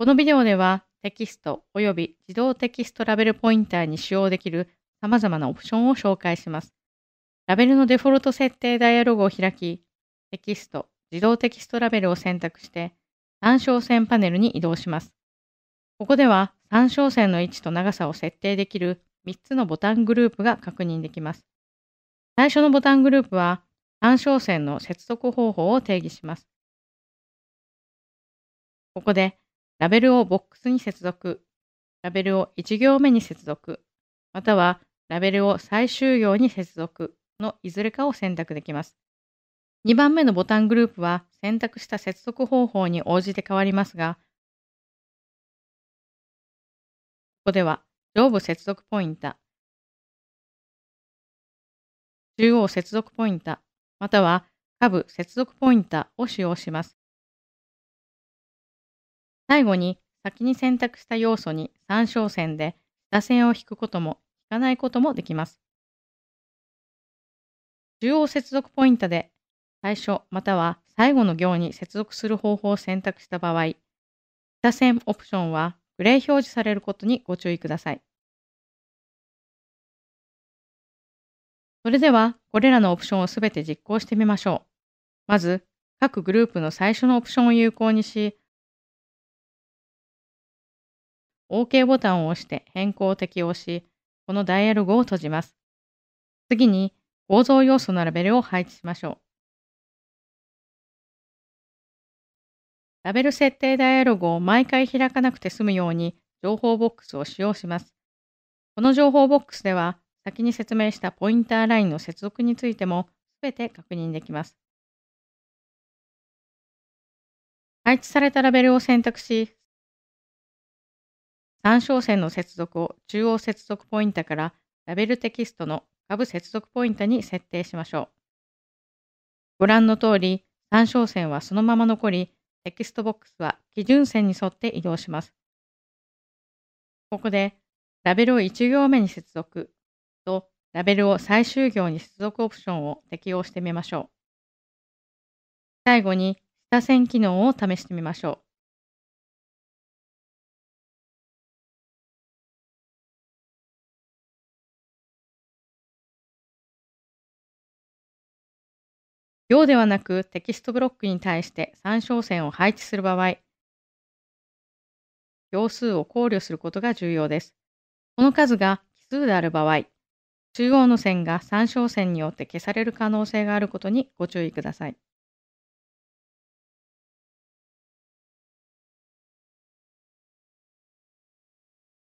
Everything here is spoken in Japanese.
このビデオではテキスト及び自動テキストラベルポインターに使用できる様々なオプションを紹介します。ラベルのデフォルト設定ダイアログを開き、テキスト、自動テキストラベルを選択して、参照線パネルに移動します。ここでは参照線の位置と長さを設定できる3つのボタングループが確認できます。最初のボタングループは、参照線の接続方法を定義します。ここで、ラベルをボックスに接続、ラベルを1行目に接続、またはラベルを最終行に接続のいずれかを選択できます。2番目のボタングループは選択した接続方法に応じて変わりますが、ここでは上部接続ポインタ、中央接続ポインタ、または下部接続ポインタを使用します。最後に先に選択した要素に参照線で下線を引くことも引かないこともできます。中央接続ポイントで最初または最後の行に接続する方法を選択した場合、下線オプションはグレー表示されることにご注意ください。それでは、これらのオプションをすべて実行してみましょう。まず、各グループの最初のオプションを有効にし、OK ボタンを押して変更を適用し、このダイヤログを閉じます。次に構造要素のラベルを配置しましょう。ラベル設定ダイアログを毎回開かなくて済むように情報ボックスを使用します。この情報ボックスでは先に説明したポインターラインの接続についてもすべて確認できます。配置されたラベルを選択し、参照線の接続を中央接続ポインタからラベルテキストの下部接続ポインタに設定しましょう。ご覧の通り、参照線はそのまま残り、テキストボックスは基準線に沿って移動します。ここで、ラベルを1行目に接続と、ラベルを最終行に接続オプションを適用してみましょう。最後に、下線機能を試してみましょう。行ではなくテキストブロックに対して参照線を配置する場合、行数を考慮することが重要です。この数が奇数である場合、中央の線が参照線によって消される可能性があることにご注意ください。